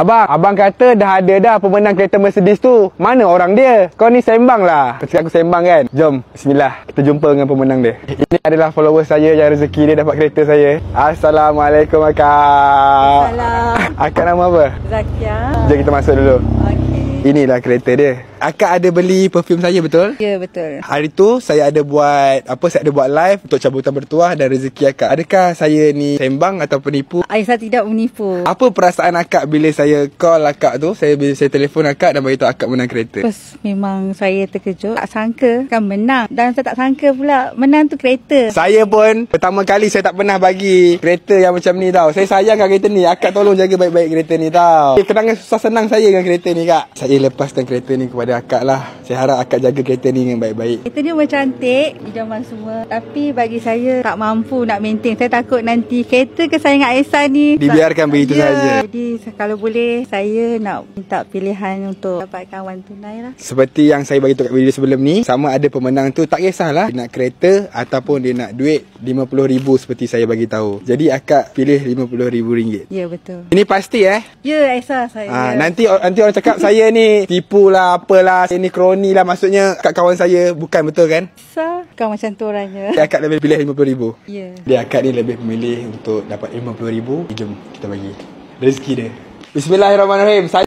Abang, abang kata dah ada dah pemenang kereta Mercedes tu. Mana orang dia? Kau ni sembang lah. Kau aku sembang kan? Jom, bismillah. Kita jumpa dengan pemenang dia. Ini adalah followers saya yang rezeki dia dapat kereta saya. Assalamualaikum, Akak. Assalamualaikum. Akak nama apa? Zakia. Jom kita masuk dulu. Okay. Inilah kereta dia. Akak ada beli perfume saya betul? Ya, betul. Hari tu saya ada buat apa saya ada buat live untuk cabutan bertuah dan rezeki akak. Adakah saya ni sembang atau penipu? Aisyah tidak menipu. Apa perasaan akak bila saya call akak tu? Saya bila saya telefon akak dan beritahu akak menang kereta. Pus, memang saya terkejut. Tak sangka kan menang dan saya tak sangka pula menang tu kereta. Saya pun pertama kali saya tak pernah bagi kereta yang macam ni tau. Saya sayang kereta ni. Akak tolong jaga baik-baik kereta ni tau. Kenangan susah senang saya dengan kereta ni kak. Saya saya lepaskan kereta ni kepada akak lah. Saya harap akak jaga kereta ni dengan baik-baik. Kereta ni cantik jaman semua. Tapi bagi saya tak mampu nak maintain. Saya takut nanti kereta kesayangan Aisyah ni... Dibiarkan tak... begitu ya, saja. Jadi kalau boleh, saya nak minta pilihan untuk dapatkan wang tunai lah. Seperti yang saya bagi tu kat video sebelum ni, sama ada pemenang tu tak kisahlah. Dia nak kereta ataupun dia nak duit RM50,000 seperti saya bagi tahu. Jadi akak pilih RM50,000. Ya, betul. Ini pasti eh? Ya, yeah, Aisyah saya. Ha, nanti, nanti orang cakap saya ni ni tipu lah apalah ini kroni lah maksudnya kat kawan saya bukan betul kan so kau macam tu orangnya saya akad lebih pilih RM50,000 ya yeah. dia akad ni lebih memilih untuk dapat RM50,000 jom kita bagi rezeki dia Bismillahirrahmanirrahim. Saya